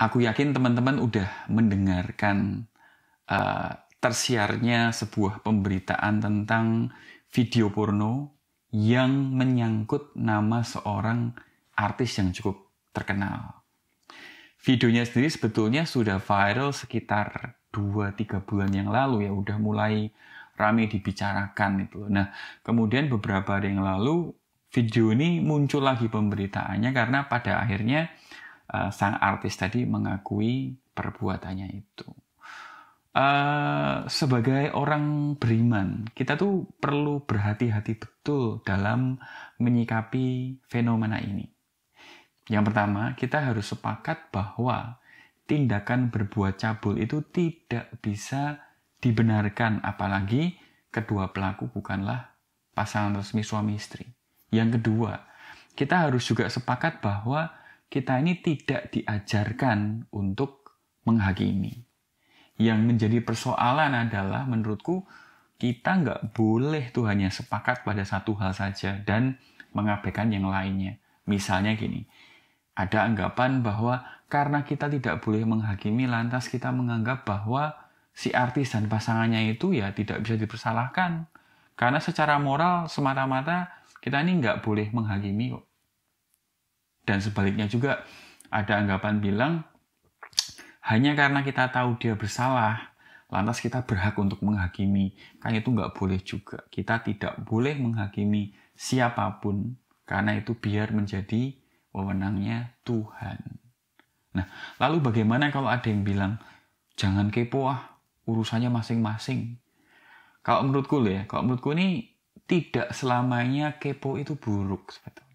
Aku yakin teman-teman udah mendengarkan uh, tersiarnya sebuah pemberitaan tentang video porno yang menyangkut nama seorang artis yang cukup terkenal. Videonya sendiri sebetulnya sudah viral sekitar 2-3 bulan yang lalu ya, udah mulai rame dibicarakan itu. Nah, kemudian beberapa hari yang lalu video ini muncul lagi pemberitaannya karena pada akhirnya uh, sang artis tadi mengakui perbuatannya itu. Uh, sebagai orang beriman, kita tuh perlu berhati-hati betul dalam menyikapi fenomena ini. Yang pertama, kita harus sepakat bahwa tindakan berbuat cabul itu tidak bisa dibenarkan, apalagi kedua pelaku bukanlah pasangan resmi suami istri. Yang kedua, kita harus juga sepakat bahwa kita ini tidak diajarkan untuk menghakimi. Yang menjadi persoalan adalah menurutku kita nggak boleh tuh hanya sepakat pada satu hal saja dan mengabaikan yang lainnya. Misalnya gini, ada anggapan bahwa karena kita tidak boleh menghakimi lantas kita menganggap bahwa si artis dan pasangannya itu ya tidak bisa dipersalahkan. Karena secara moral semata-mata kita ini nggak boleh menghakimi kok. Dan sebaliknya juga ada anggapan bilang hanya karena kita tahu dia bersalah, lantas kita berhak untuk menghakimi. Kan itu nggak boleh juga. Kita tidak boleh menghakimi siapapun karena itu biar menjadi wewenangnya Tuhan. Nah, lalu bagaimana kalau ada yang bilang jangan kepo ah, urusannya masing-masing. Kalau menurutku ya, kalau menurutku ini tidak selamanya kepo itu buruk sebetulnya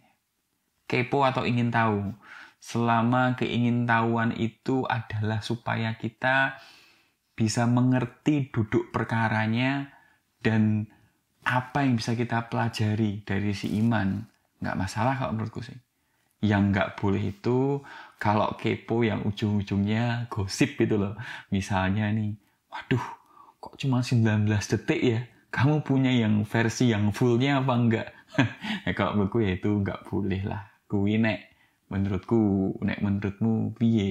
kepo atau ingin tahu. Selama keingintahuan itu adalah supaya kita bisa mengerti duduk perkaranya dan apa yang bisa kita pelajari dari si iman. Nggak masalah kalau menurutku sih. Yang nggak boleh itu kalau kepo yang ujung-ujungnya gosip gitu loh. Misalnya nih, waduh kok cuma 19 detik ya? Kamu punya yang versi yang fullnya apa enggak? ya, kalau menurutku ya itu nggak boleh lah. ku ini nek menurutku nek menurutmu piye